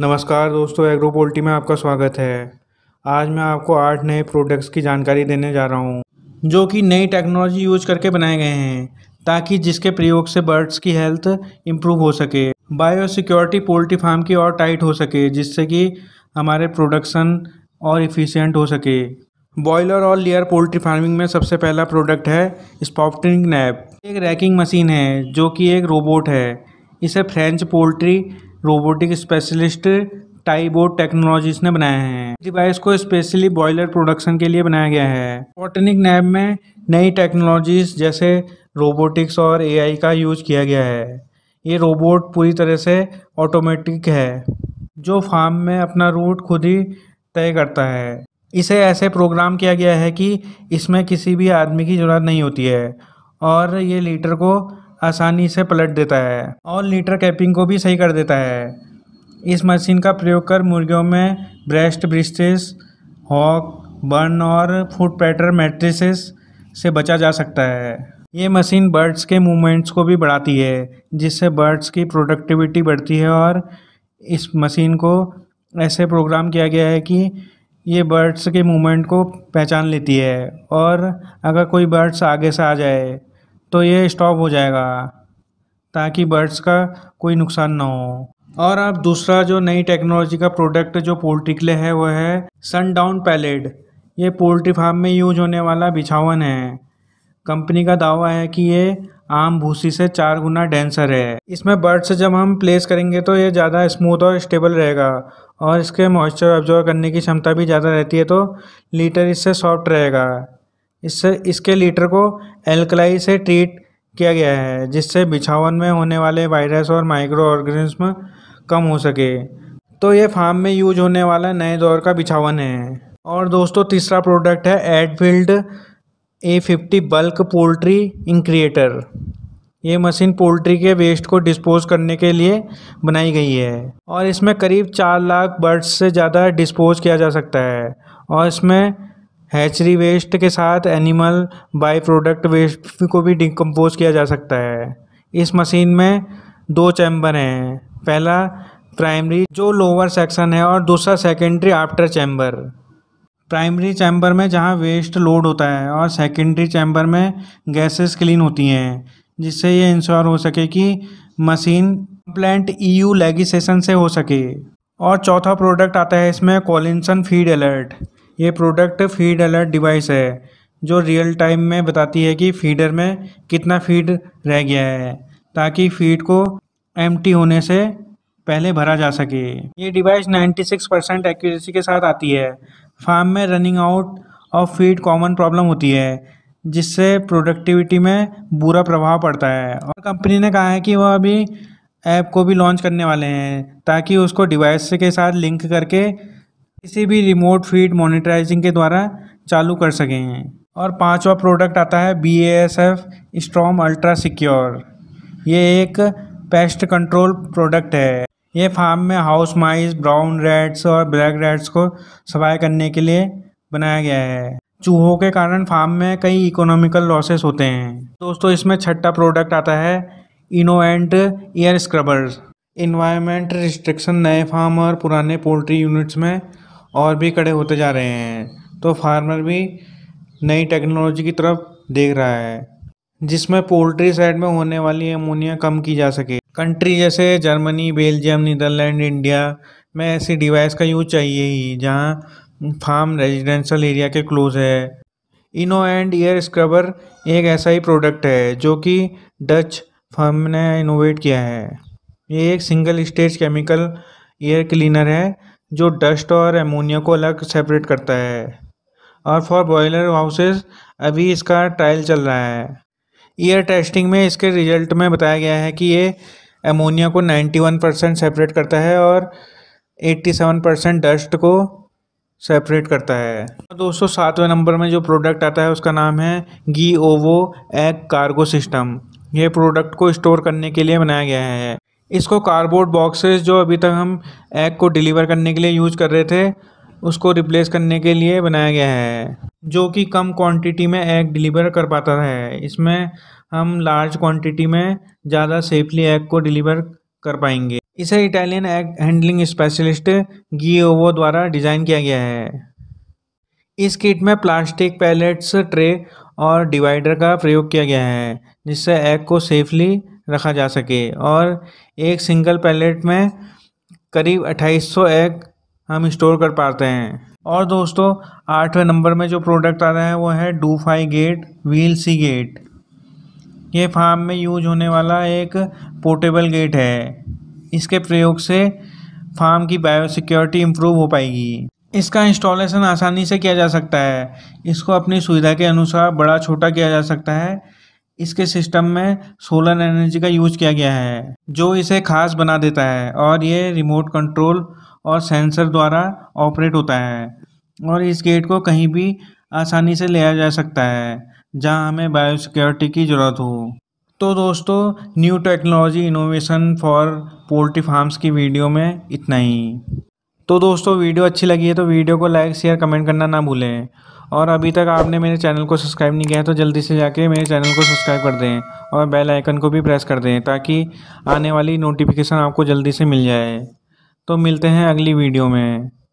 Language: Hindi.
नमस्कार दोस्तों एग्रो पोल्टी में आपका स्वागत है आज मैं आपको आठ नए प्रोडक्ट्स की जानकारी देने जा रहा हूँ जो कि नई टेक्नोलॉजी यूज करके बनाए गए हैं ताकि जिसके प्रयोग से बर्ड्स की हेल्थ इम्प्रूव हो सके बायो सिक्योरिटी पोल्ट्री फार्म की और टाइट हो सके जिससे कि हमारे प्रोडक्शन और इफ़िशेंट हो सके बॉयलर और लेयर पोल्ट्री फार्मिंग में सबसे पहला प्रोडक्ट है स्पॉपटिंग नैप एक रैकिंग मशीन है जो कि एक रोबोट है इसे French poultry robotic specialist Tibot technologies ने बनाए हैं डिवाइस को स्पेशली बॉयलर प्रोडक्शन के लिए बनाया गया है पॉटनिक नैब में नई टेक्नोलॉजीज जैसे रोबोटिक्स और एआई का यूज किया गया है ये रोबोट पूरी तरह से ऑटोमेटिक है जो फार्म में अपना रूट खुद ही तय करता है इसे ऐसे प्रोग्राम किया गया है कि इसमें किसी भी आदमी की ज़रूरत नहीं होती है और ये लीटर को आसानी से पलट देता है और लीटर कैपिंग को भी सही कर देता है इस मशीन का प्रयोग कर मुर्गियों में ब्रेस्ट ब्रिस्टिस हॉक बर्न और फूड पैटर मैट्रिसेस से बचा जा सकता है ये मशीन बर्ड्स के मूवमेंट्स को भी बढ़ाती है जिससे बर्ड्स की प्रोडक्टिविटी बढ़ती है और इस मशीन को ऐसे प्रोग्राम किया गया है कि ये बर्ड्स के मूवमेंट को पहचान लेती है और अगर कोई बर्ड्स आगे से आ जाए तो ये स्टॉप हो जाएगा ताकि बर्ड्स का कोई नुकसान ना हो और अब दूसरा जो नई टेक्नोलॉजी का प्रोडक्ट जो पोल्ट्री के लिए है वो है सनडाउन पैलेट ये पोल्ट्री फार्म में यूज होने वाला बिछावन है कंपनी का दावा है कि ये आम भूसी से चार गुना डेंसर है इसमें बर्ड्स जब हम प्लेस करेंगे तो ये ज़्यादा स्मूथ और स्टेबल रहेगा और इसके मॉइस्चर ऑब्जॉर्व करने की क्षमता भी ज़्यादा रहती है तो लीटर इससे सॉफ्ट रहेगा इससे इसके लीटर को एल्कलाई से ट्रीट किया गया है जिससे बिछावन में होने वाले वायरस और माइक्रो ऑर्गेनिज्म कम हो सके तो ये फार्म में यूज होने वाला नए दौर का बिछावन है और दोस्तों तीसरा प्रोडक्ट है Addfield A fifty bulk poultry incinerator ये मशीन पोल्ट्री के वेस्ट को डिस्पोज करने के लिए बनाई गई है और इसमें करीब चार लाख बर्ड्स से ज़्यादा डिस्पोज किया जा सकता है और इसमें हैचरी वेस्ट के साथ एनिमल बाई प्रोडक्ट वेस्ट को भी डिकम्पोज किया जा सकता है इस मशीन में दो चैम्बर हैं पहला प्राइमरी जो लोअर सेक्शन है और दूसरा secondary after chamber primary chamber में जहाँ वेस्ट लोड होता है और सेकेंडरी चैम्बर में गैसेस क्लीन होती हैं जिससे ये इंश्योर हो सके कि मशीन प्लांट ईयू लेगिसेशन से हो सके और चौथा प्रोडक्ट आता है इसमें कॉलिंसन फीड अलर्ट ये प्रोडक्ट फीड अलर्ट डिवाइस है जो रियल टाइम में बताती है कि फीडर में कितना फीड रह गया है ताकि फीड को एम होने से पहले भरा जा सके ये डिवाइस 96 परसेंट एक्यूरेसी के साथ आती है फार्म में running out of feed common problem होती है जिससे प्रोडक्टिविटी में बुरा प्रभाव पड़ता है और कंपनी ने कहा है कि वह अभी ऐप को भी लॉन्च करने वाले हैं ताकि उसको डिवाइस के साथ लिंक करके किसी भी रिमोट फीड मोनिटराइजिंग के द्वारा चालू कर सके हैं और पांचवा प्रोडक्ट आता है B S F storm ultra secure ये एक पेस्ट कंट्रोल प्रोडक्ट है ये फार्म में हाउस माइस ब्राउन रेड्स और ब्लैक रेड्स को सफाई करने के लिए बनाया गया है चूहों के कारण फार्म में कई इकोनॉमिकल लॉसेस होते हैं दोस्तों इसमें छठा प्रोडक्ट आता है Innovent air scrubbers environment restriction नए फार्म और पुराने पोल्ट्री यूनिट्स में और भी कड़े होते जा रहे हैं तो फार्मर भी नई टेक्नोलॉजी की तरफ देख रहा है जिसमें पोल्ट्री साइड में होने वाली अमोनिया कम की जा सके कंट्री जैसे जर्मनी बेल्जियम नीदरलैंड इंडिया में ऐसी डिवाइस का यूज चाहिए ही जहाँ फार्म रेजिडेंशल एरिया के क्लोज है इनो एंड एयर स्क्रबर एक ऐसा ही प्रोडक्ट है जो कि डच फर्म ने इनोवेट किया है ये एक single stage chemical air cleaner है जो डस्ट और एमोनिया को अलग सेपरेट करता है और फॉर बॉयलर हाउसेस अभी इसका ट्रायल चल रहा है ईयर टेस्टिंग में इसके रिजल्ट में बताया गया है कि ये एमोनिया को 91 परसेंट सेपरेट करता है और 87 परसेंट डस्ट को सेपरेट करता है दोस्तों सातवें नंबर में जो प्रोडक्ट आता है उसका नाम है Gi Ovo egg cargo system ये प्रोडक्ट को स्टोर करने के लिए बनाया गया है इसको कार्डबोर्ड बॉक्सेस जो अभी तक हम एग को डिलीवर करने के लिए यूज़ कर रहे थे उसको रिप्लेस करने के लिए बनाया गया है जो कि कम क्वांटिटी में एग डिलीवर कर पाता है इसमें हम लार्ज क्वांटिटी में ज़्यादा सेफली एग को डिलीवर कर पाएंगे इसे इटालियन एग हैंडलिंग स्पेशलिस्ट गी ओवो द्वारा डिज़ाइन किया गया है इस किट में प्लास्टिक पैलेट्स ट्रे और डिवाइडर का प्रयोग किया गया है जिससे एग को सेफली रखा जा सके और एक सिंगल पैलेट में करीब 2800 एग हम स्टोर कर पाते हैं और दोस्तों आठवें नंबर में जो प्रोडक्ट आ रहा है वो है डूफाई गेट व्हील सी गेट ये फार्म में यूज होने वाला एक पोर्टेबल गेट है इसके प्रयोग से फार्म की बायोसिक्योरिटी इम्प्रूव हो पाएगी इसका इंस्टॉलेशन आसानी से किया जा सकता है इसको अपनी सुविधा के अनुसार बड़ा छोटा किया जा सकता है इसके सिस्टम में सोलर एनर्जी का यूज किया गया है जो इसे खास बना देता है और ये रिमोट कंट्रोल और सेंसर द्वारा ऑपरेट होता है और इस गेट को कहीं भी आसानी से लिया जा सकता है जहां हमें बायोसिक्योरिटी की ज़रूरत हो तो दोस्तों new technology innovation for poultry farms की वीडियो में इतना ही तो दोस्तों वीडियो अच्छी लगी है तो वीडियो को लाइक शेयर कमेंट करना ना भूलें और अभी तक आपने मेरे चैनल को सब्सक्राइब नहीं किया है तो जल्दी से जाके मेरे चैनल को सब्सक्राइब कर दें और बेल आइकन को भी प्रेस कर दें ताकि आने वाली नोटिफिकेशन आपको जल्दी से मिल जाए तो मिलते हैं अगली वीडियो में